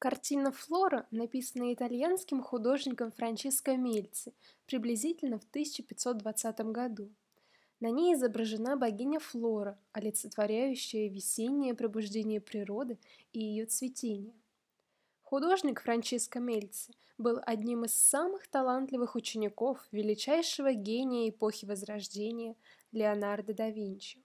Картина «Флора» написана итальянским художником Франческо Мельци приблизительно в 1520 году. На ней изображена богиня Флора, олицетворяющая весеннее пробуждение природы и ее цветение. Художник Франческо Мельци был одним из самых талантливых учеников величайшего гения эпохи Возрождения Леонардо да Винчи.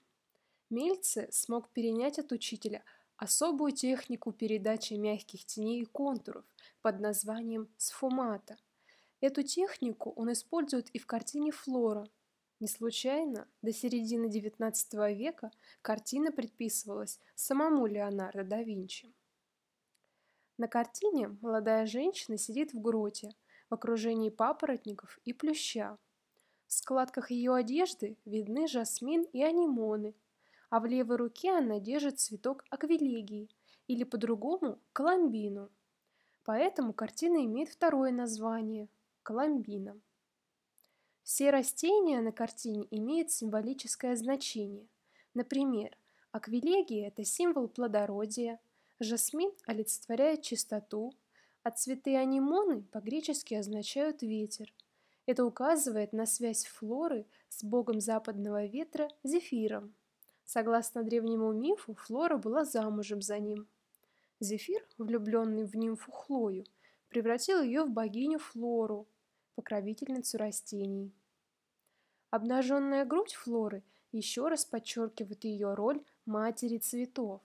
Мельци смог перенять от учителя – особую технику передачи мягких теней и контуров под названием сфумата. Эту технику он использует и в картине «Флора». Не случайно до середины XIX века картина предписывалась самому Леонардо да Винчи. На картине молодая женщина сидит в гроте в окружении папоротников и плюща. В складках ее одежды видны жасмин и анимоны – а в левой руке она держит цветок аквилегии, или по-другому – коломбину. Поэтому картина имеет второе название – коломбина. Все растения на картине имеют символическое значение. Например, аквилегия – это символ плодородия, жасмин олицетворяет чистоту, а цветы анимоны по-гречески означают «ветер». Это указывает на связь флоры с богом западного ветра Зефиром. Согласно древнему мифу, Флора была замужем за ним. Зефир, влюбленный в нимфу Хлою, превратил ее в богиню Флору, покровительницу растений. Обнаженная грудь Флоры еще раз подчеркивает ее роль матери цветов.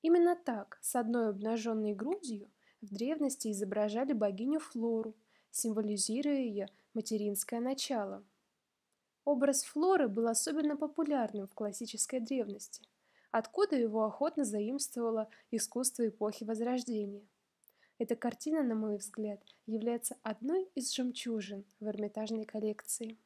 Именно так, с одной обнаженной грудью, в древности изображали богиню Флору, символизируя ее материнское начало – Образ Флоры был особенно популярным в классической древности, откуда его охотно заимствовало искусство эпохи Возрождения. Эта картина, на мой взгляд, является одной из жемчужин в Эрмитажной коллекции.